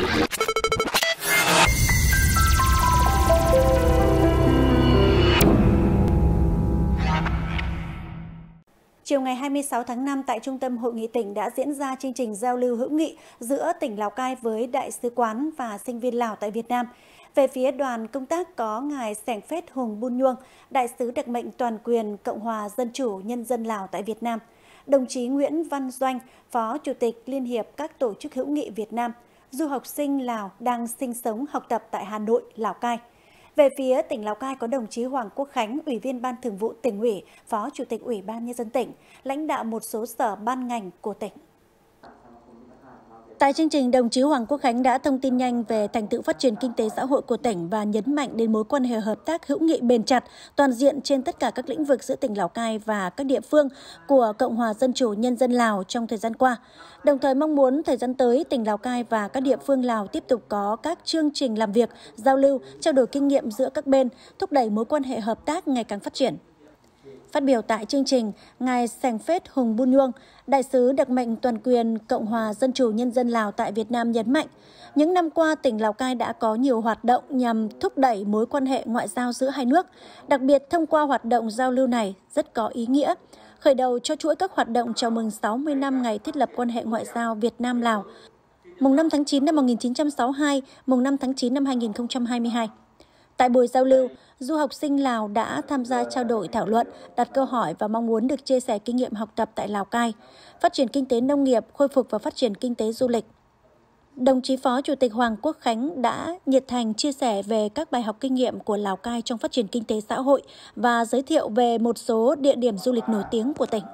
Chiều ngày 26 tháng 5 tại Trung tâm Hội nghị tỉnh đã diễn ra chương trình giao lưu hữu nghị giữa tỉnh Lào Cai với Đại sứ quán và sinh viên Lào tại Việt Nam. Về phía đoàn công tác có Ngài Sẻng Phết Hùng Bun Nhuông, Đại sứ đặc mệnh toàn quyền Cộng hòa Dân chủ Nhân dân Lào tại Việt Nam, đồng chí Nguyễn Văn Doanh, Phó Chủ tịch Liên hiệp các tổ chức hữu nghị Việt Nam – du học sinh Lào đang sinh sống học tập tại Hà Nội, Lào Cai. Về phía tỉnh Lào Cai có đồng chí Hoàng Quốc Khánh, Ủy viên Ban Thường vụ tỉnh ủy, Phó Chủ tịch Ủy ban Nhân dân tỉnh, lãnh đạo một số sở ban ngành của tỉnh. Tại chương trình, đồng chí Hoàng Quốc Khánh đã thông tin nhanh về thành tựu phát triển kinh tế xã hội của tỉnh và nhấn mạnh đến mối quan hệ hợp tác hữu nghị bền chặt, toàn diện trên tất cả các lĩnh vực giữa tỉnh Lào Cai và các địa phương của Cộng hòa Dân chủ Nhân dân Lào trong thời gian qua. Đồng thời mong muốn thời gian tới, tỉnh Lào Cai và các địa phương Lào tiếp tục có các chương trình làm việc, giao lưu, trao đổi kinh nghiệm giữa các bên, thúc đẩy mối quan hệ hợp tác ngày càng phát triển. Phát biểu tại chương trình, Ngài Sành Phết Hùng Bun Nhương, Đại sứ đặc mệnh toàn quyền Cộng hòa Dân chủ Nhân dân Lào tại Việt Nam nhấn mạnh, những năm qua tỉnh Lào Cai đã có nhiều hoạt động nhằm thúc đẩy mối quan hệ ngoại giao giữa hai nước, đặc biệt thông qua hoạt động giao lưu này rất có ý nghĩa, khởi đầu cho chuỗi các hoạt động chào mừng 60 năm ngày thiết lập quan hệ ngoại giao Việt Nam-Lào, mùng 5 tháng 9 năm 1962, mùng 5 tháng 9 năm 2022. Tại buổi giao lưu, du học sinh Lào đã tham gia trao đổi thảo luận, đặt câu hỏi và mong muốn được chia sẻ kinh nghiệm học tập tại Lào Cai, phát triển kinh tế nông nghiệp, khôi phục và phát triển kinh tế du lịch. Đồng chí Phó Chủ tịch Hoàng Quốc Khánh đã nhiệt thành chia sẻ về các bài học kinh nghiệm của Lào Cai trong phát triển kinh tế xã hội và giới thiệu về một số địa điểm du lịch nổi tiếng của tỉnh.